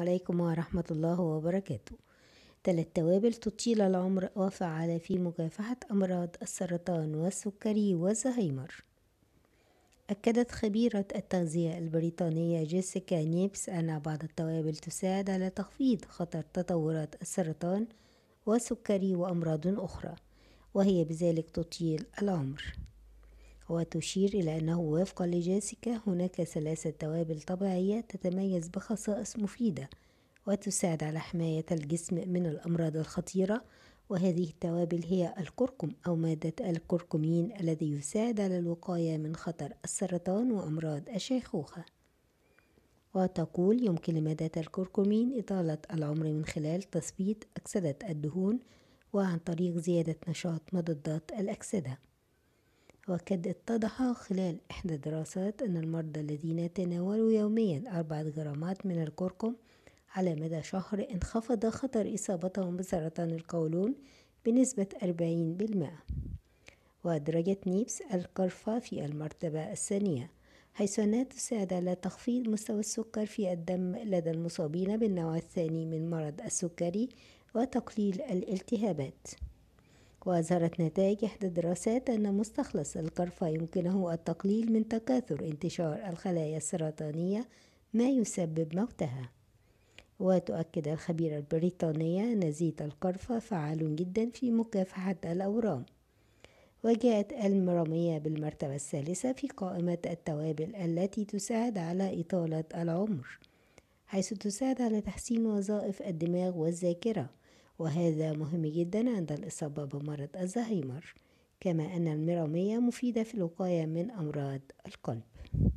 عليكم ورحمة الله وبركاته ثلاث توابل تطيل العمر وفعالة في مكافحة أمراض السرطان والسكري والزهايمر أكدت خبيرة التغذية البريطانية جيسيكا نيبس أن بعض التوابل تساعد على تخفيض خطر تطورات السرطان والسكري وأمراض أخرى وهي بذلك تطيل العمر وتشير إلى أنه وفقا لجيسيكا هناك ثلاثة توابل طبيعية تتميز بخصائص مفيدة وتساعد على حماية الجسم من الأمراض الخطيرة وهذه التوابل هي الكركم أو مادة الكركمين الذي يساعد على الوقاية من خطر السرطان وأمراض الشيخوخة وتقول يمكن لمادة الكركمين إطالة العمر من خلال تثبيت أكسدة الدهون وعن طريق زيادة نشاط مضادات الأكسدة وقد اتضح خلال إحدى الدراسات أن المرضى الذين تناولوا يوميا أربعة جرامات من الكركم على مدى شهر انخفض خطر إصابتهم بسرطان القولون بنسبة 40% وأدرجت نيبس القرفة في المرتبة الثانية حيث أنها تساعد على تخفيض مستوى السكر في الدم لدى المصابين بالنوع الثاني من مرض السكري وتقليل الالتهابات وأظهرت نتائج إحدى الدراسات أن مستخلص القرفة يمكنه التقليل من تكاثر انتشار الخلايا السرطانية ما يسبب موتها وتؤكد الخبيرة البريطانية أن زيت القرفة فعال جدا في مكافحة الأورام وجاءت المرامية بالمرتبة الثالثة في قائمة التوابل التي تساعد على إطالة العمر حيث تساعد على تحسين وظائف الدماغ والذاكرة وهذا مهم جدا عند الإصابة بمرض الزهايمر كما أن المرامية مفيدة في الوقاية من أمراض القلب